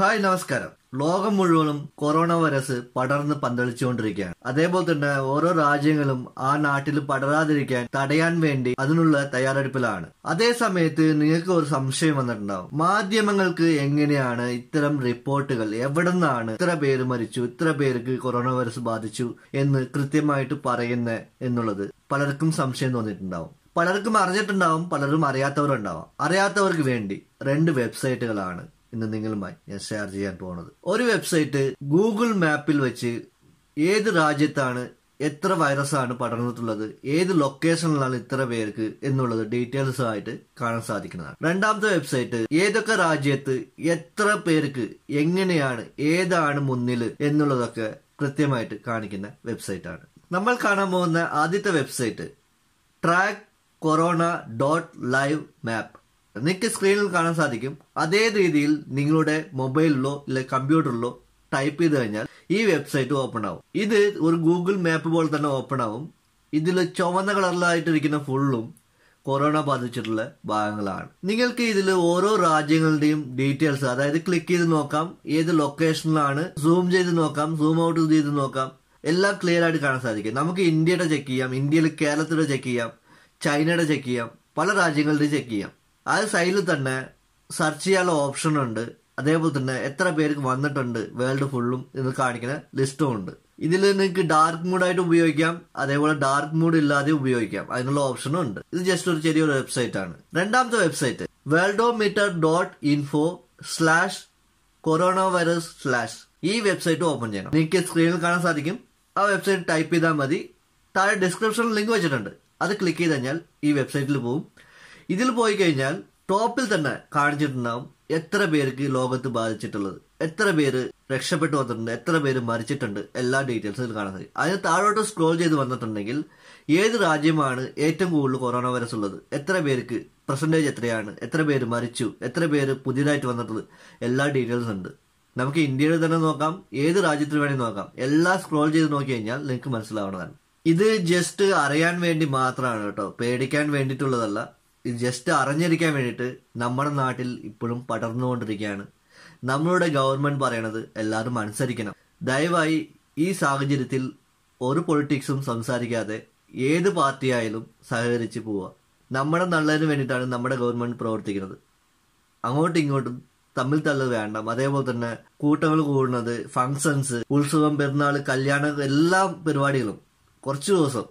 hi നമസ്കാരം ലോകം മുഴുവനും കൊറോണ വൈറസ് പടർന്ന് പന്തളിച്ചുകൊണ്ടിരിക്കുകയാണ് അതേപോലെ തന്നെ ഓരോ രാജ്യങ്ങളും ആ നാട്ടിൽ പടരാതിരിക്കാൻ തടയാൻ വേണ്ടി അതിനുള്ള തയ്യാറെടുപ്പിലാണ് അതേ സമയത്ത് നിങ്ങൾക്ക് ഒരു സംശയം വന്നിട്ടുണ്ടാവും മാധ്യമങ്ങൾക്ക് എങ്ങനെയാണ് ഇത്തരം റിപ്പോർട്ടുകൾ എവിടെ നിന്നാണ് ഇത്ര പേര് മരിച്ചു ഇത്ര പേർക്ക് കൊറോണ വൈറസ് ബാധിച്ചു എന്ന് കൃത്യമായിട്ട് പറയുന്നത് എന്നുള്ളത് പലർക്കും സംശയം തോന്നിയിട്ടുണ്ടാവും പലർക്കും അറിഞ്ഞിട്ടുണ്ടാവും പലരും അറിയാത്തവരുണ്ടാവാം അറിയാത്തവർക്ക് വേണ്ടി രണ്ട് വെബ്സൈറ്റുകളാണ് ഇന്ന് നിങ്ങളുമായി ഞാൻ ഷെയർ ചെയ്യാൻ പോകുന്നത് ഒരു വെബ്സൈറ്റ് ഗൂഗിൾ മാപ്പിൽ വെച്ച് ഏത് രാജ്യത്താണ് എത്ര വൈറസാണ് പടർന്നിട്ടുള്ളത് ഏത് ലൊക്കേഷനിലാണ് ഇത്ര പേർക്ക് എന്നുള്ളത് ഡീറ്റെയിൽസ് ആയിട്ട് കാണാൻ സാധിക്കുന്നതാണ് രണ്ടാമത്തെ വെബ്സൈറ്റ് ഏതൊക്കെ രാജ്യത്ത് എത്ര പേർക്ക് എങ്ങനെയാണ് ഏതാണ് മുന്നിൽ എന്നുള്ളതൊക്കെ കൃത്യമായിട്ട് കാണിക്കുന്ന വെബ്സൈറ്റ് ആണ് നമ്മൾ കാണാൻ പോകുന്ന ആദ്യത്തെ website track corona dot live map നിങ്ങൾക്ക് സ്ക്രീനിൽ കാണാൻ സാധിക്കും അതേ രീതിയിൽ നിങ്ങളുടെ മൊബൈലിലോ ഇല്ല കമ്പ്യൂട്ടറിലോ ടൈപ്പ് ചെയ്ത് കഴിഞ്ഞാൽ ഈ വെബ്സൈറ്റ് ഓപ്പൺ ആവും ഇത് ഒരു ഗൂഗിൾ മാപ്പ് പോലെ തന്നെ ഓപ്പൺ ആവും ഇതിൽ ചുവന്ന കളറിലായിട്ടിരിക്കുന്ന ഫുള്ളും കൊറോണ ബാധിച്ചിട്ടുള്ള ഭാഗങ്ങളാണ് നിങ്ങൾക്ക് ഇതിൽ ഓരോ രാജ്യങ്ങളുടെയും ഡീറ്റെയിൽസ് അതായത് ക്ലിക്ക് ചെയ്ത് നോക്കാം ഏത് ലൊക്കേഷനിലാണ് സൂം ചെയ്ത് നോക്കാം സൂം ഔട്ട് ചെയ്ത് നോക്കാം എല്ലാം ക്ലിയർ ആയിട്ട് കാണാൻ സാധിക്കും നമുക്ക് ഇന്ത്യയുടെ ചെക്ക് ചെയ്യാം ഇന്ത്യയിൽ കേരളത്തിലെ ചെക്ക് ചെയ്യാം ചൈനയുടെ ചെക്ക് ചെയ്യാം പല രാജ്യങ്ങളുടെയും ചെക്ക് ചെയ്യാം ആ സൈഡിൽ തന്നെ സെർച്ച് ചെയ്യാനുള്ള ഓപ്ഷൻ ഉണ്ട് അതേപോലെ തന്നെ എത്ര പേർക്ക് വന്നിട്ടുണ്ട് വേൾഡ് ഫുള്ളും ഇത് കാണിക്കുന്ന ലിസ്റ്റും ഉണ്ട് ഇതിൽ നിങ്ങൾക്ക് ഡാർക്ക് മൂഡായിട്ട് ഉപയോഗിക്കാം അതേപോലെ ഡാർക്ക് മൂഡ് ഇല്ലാതെ ഉപയോഗിക്കാം അതിനുള്ള ഓപ്ഷനും ഉണ്ട് ഇത് ജസ്റ്റ് ഒരു ചെറിയൊരു വെബ്സൈറ്റ് ആണ് രണ്ടാമത്തെ website worldometer dot info slash corona virus slash ഈ വെബ്സൈറ്റ് ഓപ്പൺ ചെയ്യണം നിങ്ങൾക്ക് സ്ക്രീനിൽ കാണാൻ സാധിക്കും ആ വെബ്സൈറ്റ് ടൈപ്പ് ചെയ്താൽ മതി താഴെ ഡിസ്ക്രിപ്ഷനിൽ ലിങ്ക് വെച്ചിട്ടുണ്ട് അത് ക്ലിക്ക് ചെയ്ത് കഴിഞ്ഞാൽ ഈ വെബ്സൈറ്റിൽ പോകും ഇതിൽ പോയി കഴിഞ്ഞാൽ ടോപ്പിൽ തന്നെ കാണിച്ചിട്ടുണ്ടാവും എത്ര പേർക്ക് ലോകത്ത് ബാധിച്ചിട്ടുള്ളത് എത്ര പേര് രക്ഷപ്പെട്ടു വന്നിട്ടുണ്ട് എത്ര പേര് മരിച്ചിട്ടുണ്ട് എല്ലാ ഡീറ്റെയിൽസും കാണാൻ കഴിയും അതിന് താഴോട്ട് സ്ക്രോൾ ചെയ്ത് വന്നിട്ടുണ്ടെങ്കിൽ ഏത് രാജ്യമാണ് ഏറ്റവും കൂടുതൽ കൊറോണ വൈറസ് ഉള്ളത് എത്ര പേർക്ക് പെർസെൻറ്റേജ് എത്രയാണ് എത്ര പേര് മരിച്ചു എത്ര പേര് പുതിയതായിട്ട് വന്നിട്ടുള്ളത് എല്ലാ ഡീറ്റെയിൽസും ഉണ്ട് നമുക്ക് ഇന്ത്യയിൽ തന്നെ നോക്കാം ഏത് രാജ്യത്തിന് വേണമെങ്കിൽ നോക്കാം എല്ലാം സ്ക്രോൾ ചെയ്ത് നോക്കി കഴിഞ്ഞാൽ നിങ്ങൾക്ക് മനസ്സിലാവുന്നതാണ് ഇത് ജസ്റ്റ് അറിയാൻ വേണ്ടി മാത്രമാണ് കേട്ടോ പേടിക്കാൻ വേണ്ടിയിട്ടുള്ളതല്ല ഇത് ജസ്റ്റ് അറിഞ്ഞിരിക്കാൻ വേണ്ടിയിട്ട് നമ്മുടെ നാട്ടിൽ ഇപ്പോഴും പടർന്നുകൊണ്ടിരിക്കുകയാണ് നമ്മളുടെ ഗവൺമെന്റ് പറയണത് എല്ലാവരും അനുസരിക്കണം ദയവായി ഈ സാഹചര്യത്തിൽ ഒരു പൊളിറ്റിക്സും സംസാരിക്കാതെ ഏത് പാർട്ടിയായാലും സഹകരിച്ച് പോവുക നമ്മുടെ നല്ലതിന് വേണ്ടിയിട്ടാണ് നമ്മുടെ ഗവൺമെന്റ് പ്രവർത്തിക്കുന്നത് അങ്ങോട്ടും ഇങ്ങോട്ടും തമ്മിൽ തള്ളു വേണ്ട അതേപോലെ തന്നെ കൂട്ടങ്ങൾ കൂടുന്നത് ഫങ്ഷൻസ് ഉത്സവം പെരുന്നാൾ കല്യാണം എല്ലാ പരിപാടികളും കുറച്ച് ദിവസം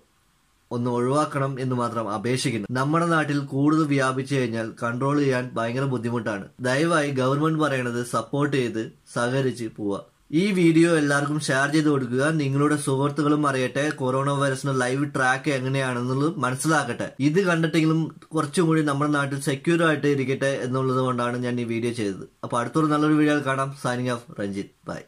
ഒന്ന് ഒഴിവാക്കണം എന്ന് മാത്രം അപേക്ഷിക്കുന്നു നമ്മുടെ നാട്ടിൽ കൂടുതൽ വ്യാപിച്ചു കഴിഞ്ഞാൽ കൺട്രോൾ ചെയ്യാൻ ഭയങ്കര ബുദ്ധിമുട്ടാണ് ദയവായി ഗവൺമെന്റ് പറയണത് സപ്പോർട്ട് ചെയ്ത് സഹകരിച്ച് പോവുക ഈ വീഡിയോ എല്ലാവർക്കും ഷെയർ ചെയ്ത് കൊടുക്കുക നിങ്ങളുടെ സുഹൃത്തുക്കളും അറിയട്ടെ കൊറോണ വൈറസിന് ലൈവ് ട്രാക്ക് എങ്ങനെയാണെന്നുള്ളത് മനസ്സിലാക്കട്ടെ ഇത് കണ്ടിട്ടെങ്കിലും കുറച്ചും കൂടി നമ്മുടെ നാട്ടിൽ സെക്യൂർ ആയിട്ട് ഇരിക്കട്ടെ എന്നുള്ളത് കൊണ്ടാണ് ഞാൻ ഈ വീഡിയോ ചെയ്തത് അപ്പോൾ അടുത്തൊരു നല്ലൊരു വീഡിയോ കാണാം സൈനിങ് ഓഫ് രഞ്ജിത്ത് ബൈ